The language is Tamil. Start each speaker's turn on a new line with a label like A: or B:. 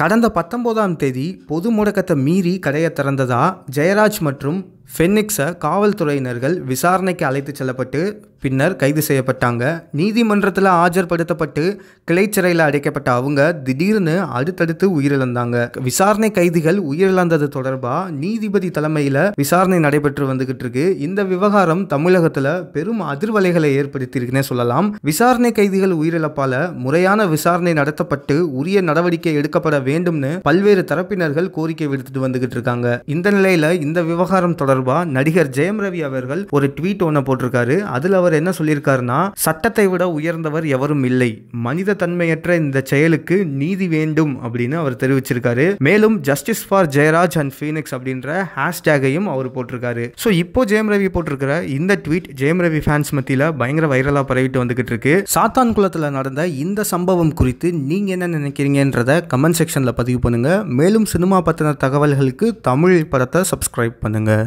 A: கடந்த பத்தொன்பதாம் தேதி பொது முடக்கத்தை மீறி கடையை திறந்ததா ஜெயராஜ் மற்றும் ஃபென்னிக்ஸை காவல்துறையினர்கள் விசாரணைக்கு அழைத்து செல்லப்பட்டு பின்னர் கைது செய்யப்பட்டாங்க நீதிமன்றத்தில் ஆஜர்படுத்தப்பட்டு கிளை சிறையில் அடைக்கப்பட்ட அவங்க திடீர்னு அடுத்தடுத்து உயிரிழந்தாங்க விசாரணை கைதிகள் உயிரிழந்தது தொடர்பாக நீதிபதி தலைமையில் விசாரணை நடைபெற்று வந்துகிட்டு இருக்கு இந்த விவகாரம் தமிழகத்தில் பெரும் அதிர்வலைகளை ஏற்படுத்தியிருக்குன்னே சொல்லலாம் விசாரணை கைதிகள் உயிரிழப்பால முறையான விசாரணை நடத்தப்பட்டு உரிய நடவடிக்கை எடுக்கப்பட வேண்டும்னு பல்வேறு தரப்பினர்கள் கோரிக்கை விடுத்துட்டு வந்துகிட்டு இருக்காங்க இந்த நிலையில இந்த விவகாரம் தொடர்பாக நடிகர் ஜெயம் ரவி அவர்கள் ஒரு ட்வீட் ஒன்று போட்டிருக்காரு அதில் அவர் என்ன சொல்லியிருக்காருன்னா சட்டத்தை விட உயர்ந்தவர் எவரும் இல்லை மனித தன்மையற்ற இந்த செயலுக்கு நீதி வேண்டும் அப்படின்னு அவர் தெரிவிச்சிருக்காரு மேலும் justice for Jayaraj and Phoenix அப்படின்ற ஹேஷ்டேகையும் அவர் போட்டிருக்காரு ஸோ இப்போ ஜெயம் ரவி போட்டிருக்கிற இந்த ட்வீட் ஜெயம் ரவி ஃபேன்ஸ் மத்தியில் பயங்கர வைரலாக பரவிட்டு வந்துகிட்டு இருக்கு சாத்தான் குளத்தில் நடந்த இந்த சம்பவம் குறித்து நீங்கள் என்ன நினைக்கிறீங்கன்றத கமெண்ட் செக்ஷனில் பதிவு பண்ணுங்கள் மேலும் சினிமா பற்றின தகவல்களுக்கு தமிழ்
B: படத்தை சப்ஸ்கிரைப் பண்ணுங்கள்